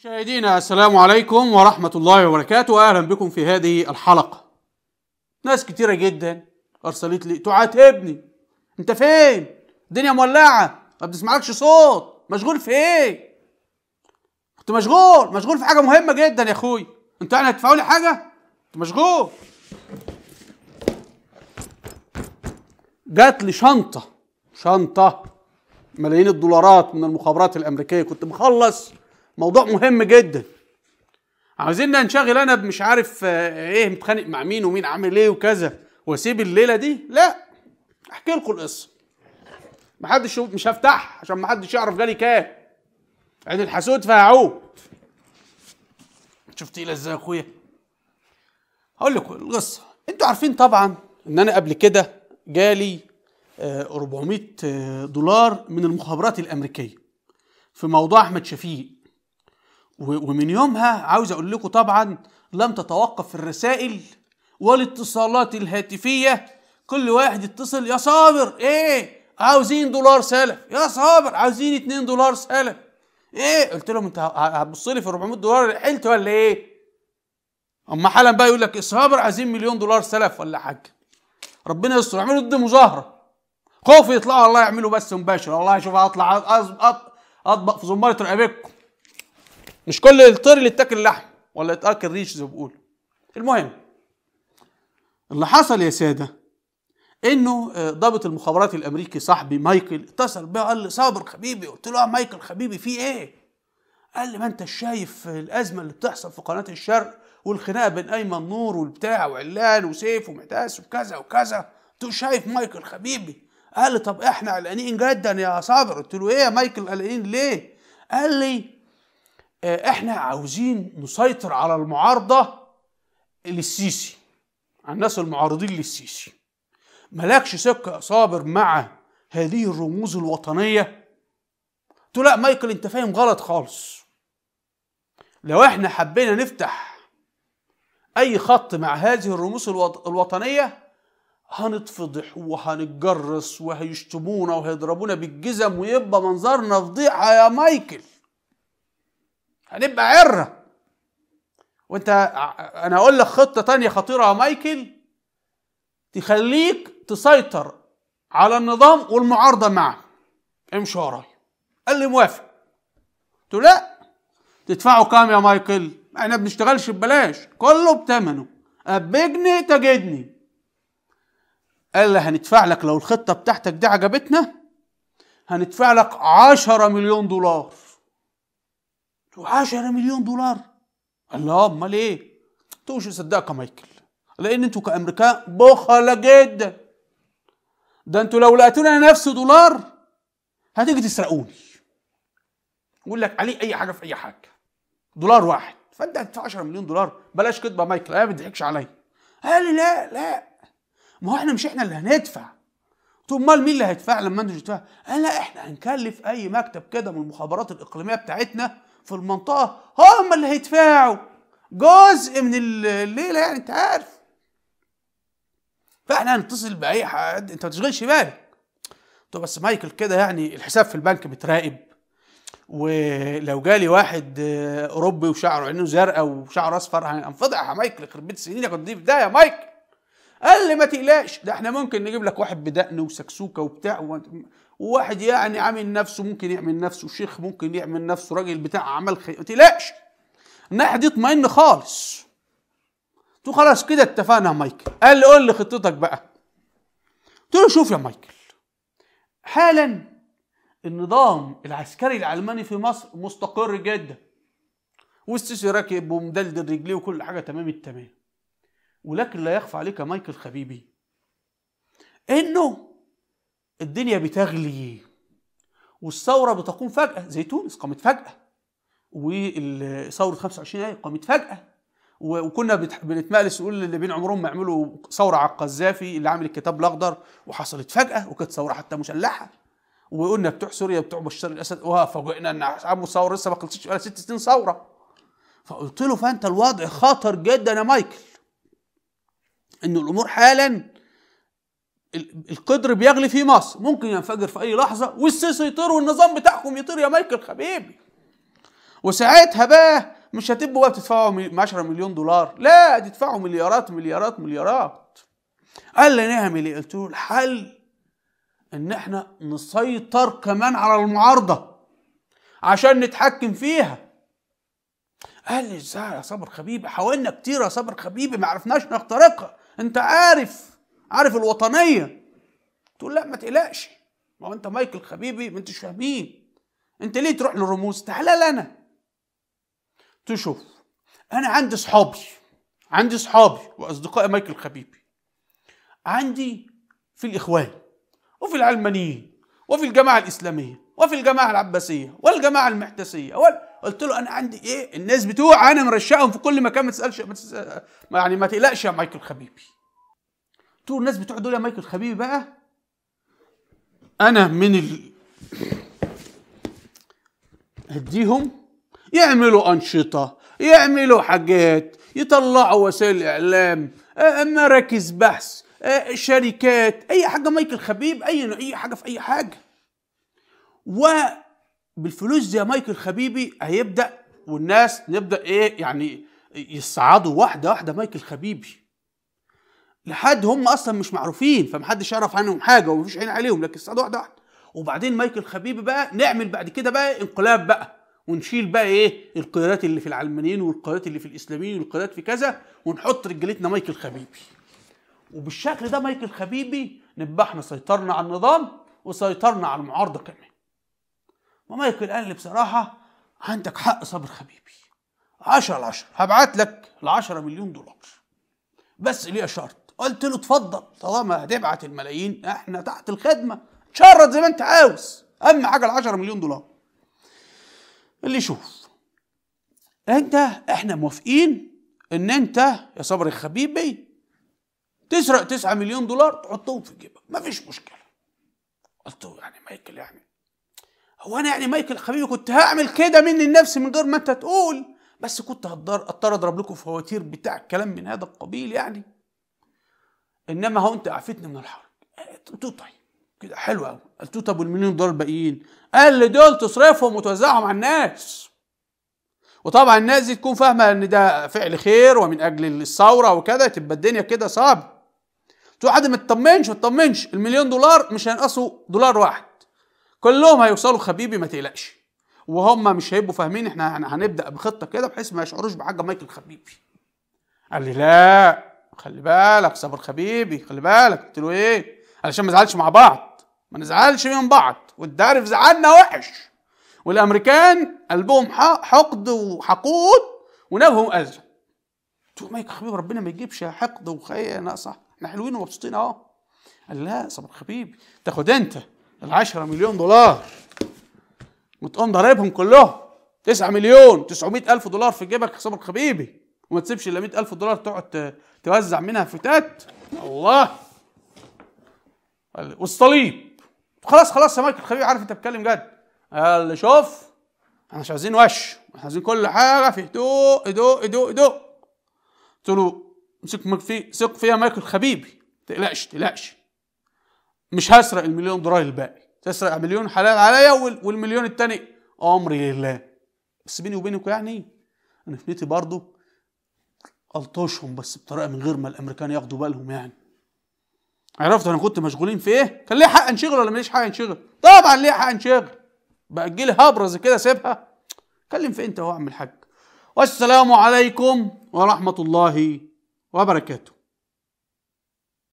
مشاهدينا السلام عليكم ورحمة الله وبركاته أهلا بكم في هذه الحلقة ناس كتيرة جدا أرسلت لي تعاتبني أنت فين؟ الدنيا مولعة ما بتسمعلكش صوت مشغول في إيه؟ كنت مشغول مشغول في حاجة مهمة جدا يا أخوي أنتوا يعني هتدفعوا لي حاجة؟ كنت مشغول جات لي شنطة شنطة ملايين الدولارات من المخابرات الأمريكية كنت مخلص موضوع مهم جدا عاوزيننا نشغل انا مش عارف آه، ايه متخانق مع مين ومين عامل ايه وكذا واسيب الليله دي لا احكي لكم القصه محدش مش هفتح عشان محدش يعرف جالي كام عين الحسود فهعوب شفت ايه ازاي يا اخويا هقول لكم القصه انتوا عارفين طبعا ان انا قبل كده جالي 400 آه، آه، دولار من المخابرات الامريكيه في موضوع احمد شفيق ومن يومها عاوز اقول لكم طبعا لم تتوقف الرسائل والاتصالات الهاتفيه كل واحد يتصل يا صابر ايه عاوزين دولار سلف يا صابر عاوزين 2 دولار سلف ايه قلت لهم انت هتبص لي في 400 دولار حلت ولا ايه اما حالا بقى يقول لك صابر عايزين مليون دولار سلف ولا حاجه ربنا يستر اعملوا ضد مظاهره خوف يطلعوا الله يعملوا بس مباشر والله شوف هطلع اطبق في زماره رقبتكم مش كل الطير اللي اتاكل لحم ولا اتاكل ريش زي ما بيقولوا المهم اللي حصل يا ساده انه آه، ضابط المخابرات الامريكي صاحبي مايكل اتصل بيه قال لي صابر حبيبي قلت له آه، مايكل حبيبي في ايه قال لي ما انت شايف الازمه اللي بتحصل في قناه الشرق والخناقه بين ايمن نور والبتاع وعلان وسيف ومعتاس وكذا وكذا قلت شايف مايكل حبيبي قال لي طب احنا قلقانين جدا يا صابر قلت له ايه يا مايكل قلقانين ليه قال لي آه، احنا عاوزين نسيطر على المعارضه للسيسي على الناس المعارضين للسيسي مالكش سكه يا صابر مع هذه الرموز الوطنيه تقول لا مايكل انت فاهم غلط خالص لو احنا حبينا نفتح اي خط مع هذه الرموز الوطنيه هنتفضح وهنتجرس وهيشتمونا وهيضربونا بالجزم ويبقى منظرنا فضيحه يا مايكل هنبقى عره وانت انا اقول لك خطه تانية خطيره يا مايكل تخليك تسيطر على النظام والمعارضه معه امشي ورايا قال لي موافق قلت له لا تدفعوا كام يا مايكل احنا بنشتغلش ببلاش كله بتمنه ابجني تجدني قال لي هندفع لك لو الخطه بتاعتك دي عجبتنا هندفع لك عشرة مليون دولار 10 مليون دولار قال له امال ايه توش مصدقه مايكل لان انتوا كامريكان بخله جدا ده انتوا لو لقيتونا نفس دولار هتيجي تسرقوني يقول لك عليه اي حاجه في اي حاجه دولار واحد فانت هتدفع 10 مليون دولار بلاش كدبه مايكل ما بتضحكش عليا قال لي لا لا ما هو احنا مش احنا اللي هندفع قلت امال مين اللي هيدفع لما انتوا تدفع قال لا احنا هنكلف اي مكتب كده من المخابرات الاقليميه بتاعتنا في المنطقه هم اللي هيدفعوا جزء من الليله يعني انت عارف فاحنا هنتصل باي حد انت ما تشغلش بالك قلت بس مايكل كده يعني الحساب في البنك متراقب ولو جالي واحد آه، اوروبي وشعره عينه زرقاء وشعره اصفر هنفضح يا مايكل يخرب بيت سنين كنت دي ده يا مايكل قال لي ما تقلقش ده احنا ممكن نجيب لك واحد بدقن وسكسوكه وبتاع وواحد يعني عامل نفسه ممكن يعمل نفسه شيخ ممكن يعمل نفسه راجل بتاع اعمال خير ما تقلقش الناحيه دي اطمئن خالص قلت خلاص كده اتفقنا يا مايكل قال لي قول لي خطتك بقى قلت له شوف يا مايكل حالا النظام العسكري العلماني في مصر مستقر جدا والسيسي راكب ومدلدل رجليه وكل حاجه تمام التمام ولكن لا يخفى عليك يا مايكل حبيبي انه الدنيا بتغلي والثوره بتقوم فجاه زي تونس قامت فجاه وثوره 25 يناير قامت فجاه وكنا بنتمألس نقول اللي بين عمرهم ما يعملوا ثوره على القذافي اللي عامل الكتاب الاخضر وحصلت فجاه وكانت ثوره حتى مشلحة وقلنا بتوع سوريا بتوع بشار الاسد وفاجئنا ان اصحاب الثوره لسه ما خلصتش ولا ست سنين ثوره فقلت له فانت الوضع خطر جدا يا مايكل ان الامور حالا القدر بيغلي في مصر ممكن ينفجر في اي لحظه والسيسي يطير والنظام بتاعكم يطير يا مايكل حبيبي وساعتها بقى مش هتبقوا بقى بتدفعوا 10 مليون دولار لا تدفعوا مليارات مليارات مليارات قال لي نعمل ايه قلت له الحل ان احنا نسيطر كمان على المعارضه عشان نتحكم فيها قال لي ازاي يا صابر خبيبي حاولنا كتير يا صابر خبيبي ما عرفناش نخترقها انت عارف عارف الوطنيه تقول لا ما تقلقش ما هو انت مايكل خبيبي ما انتش فاهمين انت ليه تروح للرموز تعالى لنا تشوف انا عندي صحابي عندي صحابي واصدقائي مايكل خبيبي عندي في الاخوان وفي العلمانيين وفي الجماعه الاسلاميه وفي الجماعه العباسيه والجماعه المحتسيه وال... قلت له انا عندي ايه الناس بتوع انا مرشقهم في كل مكان ما تسالش ما تسأل... يعني ما تقلقش يا مايكل خبيبي طول الناس بتوع دول يا مايكل خبيبي بقى انا من ال هديهم يعملوا انشطه يعملوا حاجات يطلعوا وسائل اعلام مراكز بحث شركات اي حاجه مايكل خبيب اي اي حاجه في اي حاجه وبالفلوس دي يا مايكل خبيبي هيبدا والناس نبدا ايه يعني يصعدوا واحده واحده مايكل خبيبي لحد هم اصلا مش معروفين فمحدش يعرف عنهم حاجه ومفيش عين عليهم لكن استعادوا واحده واحده وبعدين مايكل خبيب بقى نعمل بعد كده بقى انقلاب بقى ونشيل بقى ايه القيادات اللي في العلمانيين والقيادات اللي في الاسلاميين والقيادات في كذا ونحط رجالتنا مايكل خبيبي وبالشكل ده مايكل خبيبي نبقى احنا سيطرنا على النظام وسيطرنا على المعارضه كمان ومايكل قال لي بصراحه عندك حق صبر خبيبي 10 على 10 هبعت لك ال 10 مليون دولار بس ليه شرط قلت له اتفضل طالما هتبعت الملايين احنا تحت الخدمه اتشرط زي ما انت عاوز اهم حاجه ال 10 مليون دولار اللي يشوف انت احنا موافقين ان انت يا صبري حبيبي تسرق 9 مليون دولار تحطهم في جيبك مفيش مشكله قلت له يعني مايكل يعني هو انا يعني مايكل حبيبي كنت هعمل كده مني لنفسي من غير ما انت تقول بس كنت هضطر اضرب لكم فواتير بتاع كلام من هذا القبيل يعني انما هو انت اعفيتني من الحرج انتوا طيب كده حلو قوي قلت له طب والمليون دولار الباقيين قال لي دول تصرفهم وتوزعهم على الناس وطبعا الناس دي تكون فاهمه ان ده فعل خير ومن اجل الثوره وكذا تبقى الدنيا كده صعبه تقول حد ما تطمنش ما تطمنش المليون دولار مش هينقصوا دولار واحد كلهم هيوصلوا خبيبي ما تقلقش وهم مش هيبقوا فاهمين احنا هنبدا بخطه كده بحيث ما يشعروش بحاجه مايكل خبيبي قال لي لا خلي بالك صبر خبيبي خلي بالك قلت له ايه علشان ما نزعلش مع بعض ما نزعلش من بعض وانت عارف زعلنا وحش والامريكان قلبهم حقد وحقود ونابهم ازرق قلت له يا خبيبي ربنا ما يجيبش حقد وخيانه صح احنا حلوين ومبسوطين اهو قال لا صبر خبيبي تاخد انت ال 10 مليون دولار وتقوم ضاربهم كلهم 9 مليون 900 الف دولار في جيبك صبر خبيبي وما تسيبش الا 100000 دولار تقعد توزع منها فتات الله والصليب خلاص خلاص يا مايكل خبير عارف انت بتتكلم جد قال شوف احنا مش عايزين وش احنا عايزين كل حاجه في هدوء هدوء هدوء هدوء قلت له امسك في ثق فيها مايكل خبيبي تقلقش تقلقش مش هسرق المليون دولار الباقي تسرق مليون حلال عليا والمليون التاني امري لله بس بيني وبينك يعني انا فنيتي برضه ألطشهم بس بطريقه من غير ما الامريكان ياخدوا بالهم يعني عرفت انا كنت مشغولين في ايه كان ليه حق انشغل ولا ماليش حق انشغل طبعا ليه حق انشغل بقى تجيلي هبره زي كده سيبها اتكلم في انت اهو يا عم الحاج والسلام عليكم ورحمه الله وبركاته